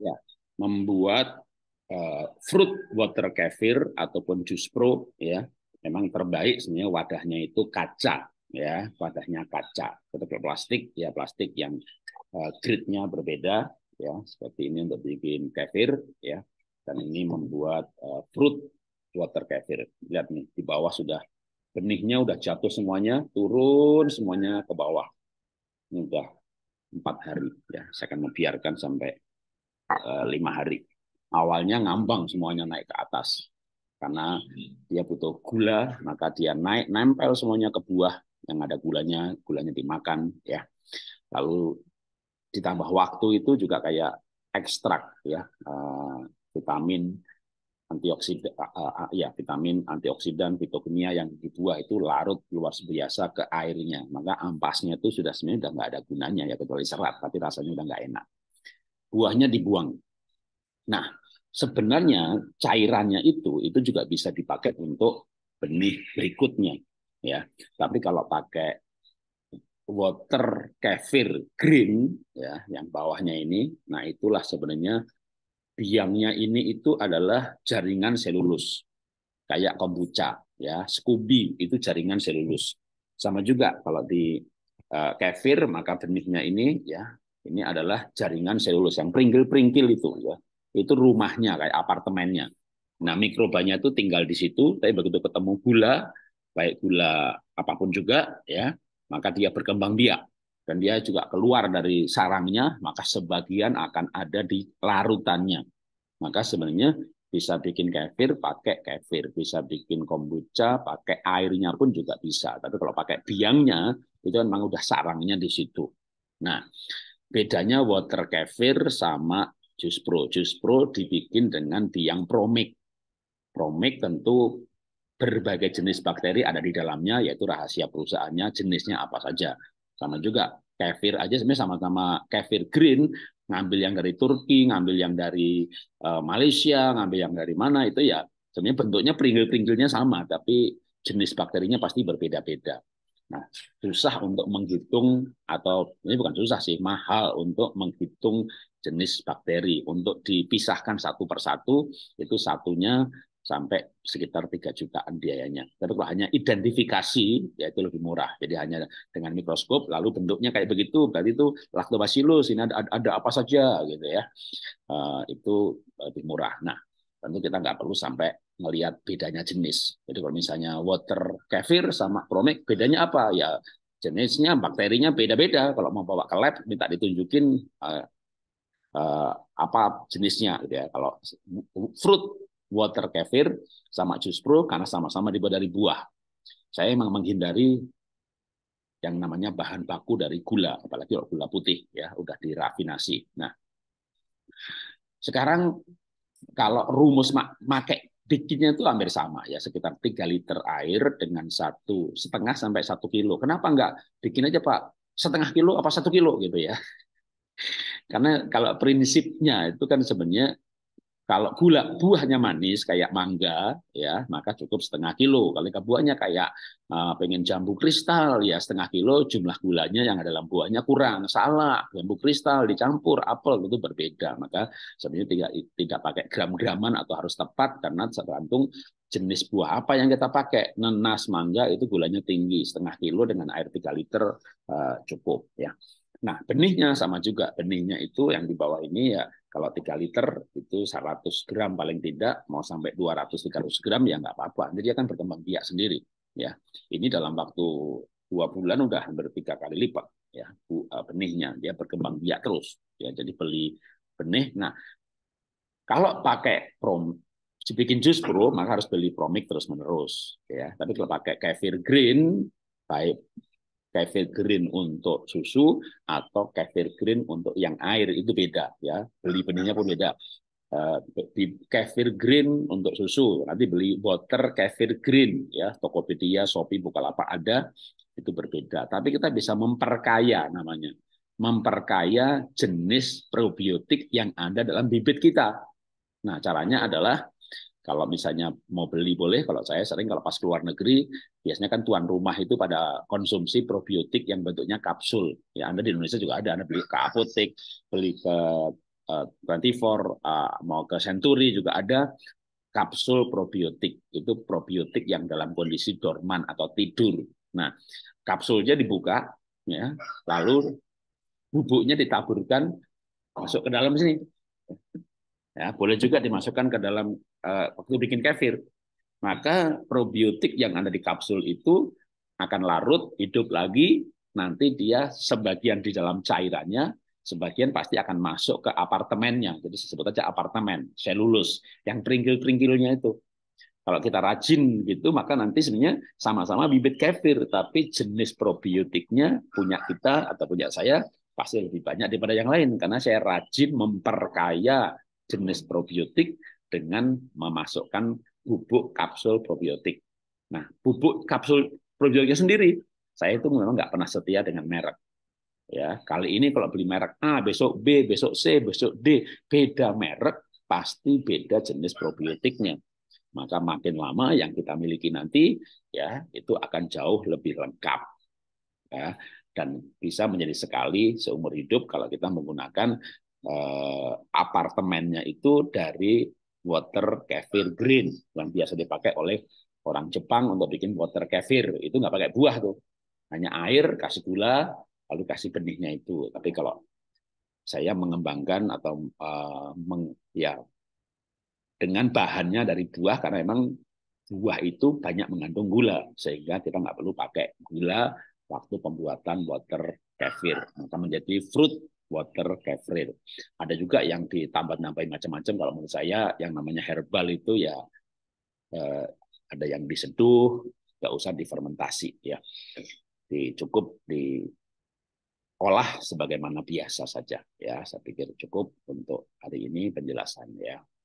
ya, membuat uh, fruit water kefir ataupun jus pro ya memang terbaik sebenarnya wadahnya itu kaca ya wadahnya kaca tetapi plastik ya plastik yang uh, gridnya berbeda ya seperti ini untuk bikin kefir ya dan ini membuat uh, fruit water kefir lihat nih di bawah sudah benihnya udah jatuh semuanya turun semuanya ke bawah ini udah empat hari ya saya akan membiarkan sampai Eh, lima hari. Awalnya ngambang semuanya naik ke atas karena hmm. dia butuh gula, maka dia naik nempel semuanya ke buah yang ada gulanya, gulanya dimakan ya. Lalu ditambah waktu itu juga kayak ekstrak ya eh, vitamin antioksidan eh, ya vitamin antioksidan fitokimia yang di buah itu larut luar biasa ke airnya maka ampasnya itu sudah sebenarnya sudah nggak ada gunanya ya kecuali serat tapi rasanya udah nggak enak buahnya dibuang. Nah, sebenarnya cairannya itu itu juga bisa dipakai untuk benih berikutnya ya. Tapi kalau pakai water kefir green ya yang bawahnya ini, nah itulah sebenarnya biangnya ini itu adalah jaringan selulus kayak kombucha ya, scubi itu jaringan selulus. Sama juga kalau di eh, kefir maka benihnya ini ya ini adalah jaringan selulus yang pringgil-pringgil itu ya. Itu rumahnya kayak apartemennya. Nah, mikrobanya itu tinggal di situ, tapi begitu ketemu gula, baik gula apapun juga ya, maka dia berkembang biak dan dia juga keluar dari sarangnya, maka sebagian akan ada di larutannya. Maka sebenarnya bisa bikin kefir pakai kefir, bisa bikin kombucha pakai airnya pun juga bisa. Tapi kalau pakai biangnya itu memang udah sarangnya di situ. Nah, Bedanya water kefir sama jus pro. Jus pro dibikin dengan tiang promik. Promik tentu berbagai jenis bakteri ada di dalamnya, yaitu rahasia perusahaannya, jenisnya apa saja. Sama juga kefir aja sebenarnya sama-sama kefir green, ngambil yang dari Turki, ngambil yang dari eh, Malaysia, ngambil yang dari mana itu ya sebenarnya bentuknya pringgil-pringgilnya sama, tapi jenis bakterinya pasti berbeda-beda. Nah, susah untuk menghitung atau ini bukan susah sih, mahal untuk menghitung jenis bakteri untuk dipisahkan satu persatu itu satunya sampai sekitar 3 jutaan biayanya. Tapi kalau hanya identifikasi, ya itu lebih murah. Jadi hanya dengan mikroskop, lalu bentuknya kayak begitu, berarti itu lactobacillus, ini ada, ada apa saja, gitu ya. Uh, itu lebih murah. Nah, tentu kita nggak perlu sampai melihat bedanya jenis. Jadi kalau misalnya water kefir sama promik, bedanya apa? Ya jenisnya, bakterinya beda-beda. Kalau mau bawa ke lab, minta ditunjukin uh, uh, apa jenisnya. Gitu ya. Kalau fruit water kefir sama jus pro, karena sama-sama dibuat dari buah. Saya memang menghindari yang namanya bahan baku dari gula, apalagi kalau gula putih ya udah dirafinasi. Nah, sekarang kalau rumus mak dikitnya itu hampir sama ya sekitar 3 liter air dengan satu setengah sampai satu kilo. Kenapa nggak bikin aja Pak setengah kilo apa satu kilo gitu ya? Karena kalau prinsipnya itu kan sebenarnya kalau gula buahnya manis kayak mangga ya, maka cukup setengah kilo. Kalau buahnya kayak uh, pengen jambu kristal ya setengah kilo jumlah gulanya yang ada dalam buahnya kurang. Salah, jambu kristal dicampur apel itu berbeda. Maka sebenarnya tidak tidak pakai gram-graman atau harus tepat karena tergantung jenis buah apa yang kita pakai. Nenas mangga itu gulanya tinggi, setengah kilo dengan air 3 liter uh, cukup ya. Nah, benihnya sama juga. Benihnya itu yang di bawah ini ya kalau 3 liter itu 100 gram paling tidak, mau sampai 200-300 gram ya nggak apa-apa. Jadi akan berkembang biak sendiri. Ya, ini dalam waktu dua bulan udah hampir tiga kali lipat ya eh, benihnya dia berkembang biak terus ya jadi beli benih nah kalau pakai prom bikin jus bro maka harus beli promik terus menerus ya tapi kalau pakai kefir green baik kefir green untuk susu atau kefir green untuk yang air itu beda ya beli benihnya pun beda uh, di kefir green untuk susu nanti beli water kefir green ya Tokopedia Shopee Bukalapak ada itu berbeda tapi kita bisa memperkaya namanya memperkaya jenis probiotik yang ada dalam bibit kita nah caranya adalah kalau misalnya mau beli boleh, kalau saya sering kalau pas keluar negeri, biasanya kan tuan rumah itu pada konsumsi probiotik yang bentuknya kapsul. Ya Anda di Indonesia juga ada, Anda beli ke apotek, beli ke uh, 24, uh, mau ke Century juga ada kapsul probiotik. Itu probiotik yang dalam kondisi dorman atau tidur. Nah, kapsulnya dibuka, ya, lalu bubuknya ditaburkan masuk ke dalam sini ya boleh juga dimasukkan ke dalam uh, waktu bikin kefir maka probiotik yang ada di kapsul itu akan larut hidup lagi nanti dia sebagian di dalam cairannya sebagian pasti akan masuk ke apartemennya jadi sebut aja apartemen selulus yang keringkil-keringkilnya itu kalau kita rajin gitu maka nanti sebenarnya sama-sama bibit kefir tapi jenis probiotiknya punya kita atau punya saya pasti lebih banyak daripada yang lain karena saya rajin memperkaya jenis probiotik dengan memasukkan bubuk kapsul probiotik. Nah, bubuk kapsul probiotiknya sendiri, saya itu memang nggak pernah setia dengan merek. Ya, kali ini kalau beli merek A, besok B, besok C, besok D, beda merek pasti beda jenis probiotiknya. Maka makin lama yang kita miliki nanti ya itu akan jauh lebih lengkap. Ya, dan bisa menjadi sekali seumur hidup kalau kita menggunakan Eh, apartemennya itu dari water kefir green yang biasa dipakai oleh orang Jepang untuk bikin water kefir itu nggak pakai buah tuh hanya air kasih gula lalu kasih benihnya itu tapi kalau saya mengembangkan atau uh, meng, ya dengan bahannya dari buah karena memang buah itu banyak mengandung gula sehingga kita nggak perlu pakai gula waktu pembuatan water kefir maka menjadi fruit water kefir, Ada juga yang ditambah-nambahin macam-macam. Kalau menurut saya yang namanya herbal itu ya eh, ada yang diseduh, nggak usah difermentasi ya. Di, cukup diolah sebagaimana biasa saja ya. Saya pikir cukup untuk hari ini penjelasan ya.